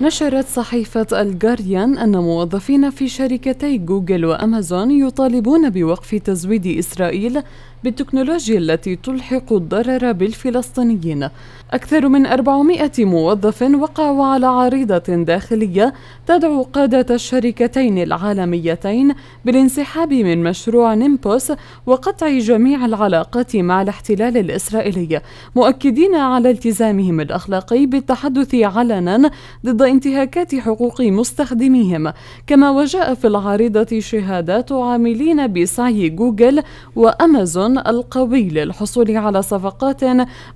نشرت صحيفة الجارديان أن موظفين في شركتي جوجل وأمازون يطالبون بوقف تزويد إسرائيل بالتكنولوجيا التي تلحق الضرر بالفلسطينيين أكثر من 400 موظف وقعوا على عريضة داخلية تدعو قادة الشركتين العالميتين بالانسحاب من مشروع نيمبوس وقطع جميع العلاقات مع الاحتلال الإسرائيلي مؤكدين على التزامهم الأخلاقي بالتحدث علنا ضد انتهاكات حقوق مستخدميهم كما وجاء في العارضة شهادات عاملين بسعي جوجل وأمازون القوي للحصول على صفقات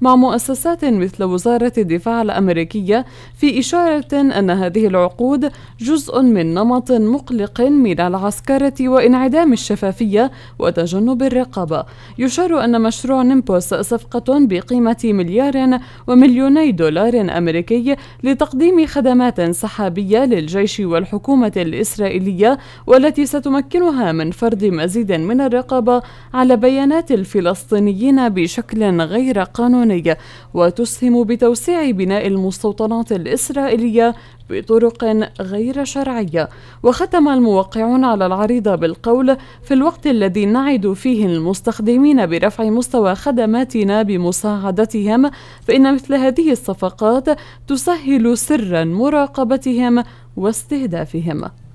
مع مؤسسات مثل وزارة الدفاع الأمريكية في إشارة أن هذه العقود جزء من نمط مقلق من العسكرة وانعدام الشفافية وتجنب الرقابة يشار أن مشروع نيمبوس صفقة بقيمة مليار ومليوني دولار أمريكي لتقديم خدمات خدمات سحابية للجيش والحكومة الإسرائيلية والتي ستمكنها من فرض مزيد من الرقابة على بيانات الفلسطينيين بشكل غير قانوني وتسهم بتوسيع بناء المستوطنات الإسرائيلية بطرق غير شرعية وختم الموقعون على العريضة بالقول في الوقت الذي نعد فيه المستخدمين برفع مستوى خدماتنا بمساعدتهم فإن مثل هذه الصفقات تسهل سرا مراقبتهم واستهدافهم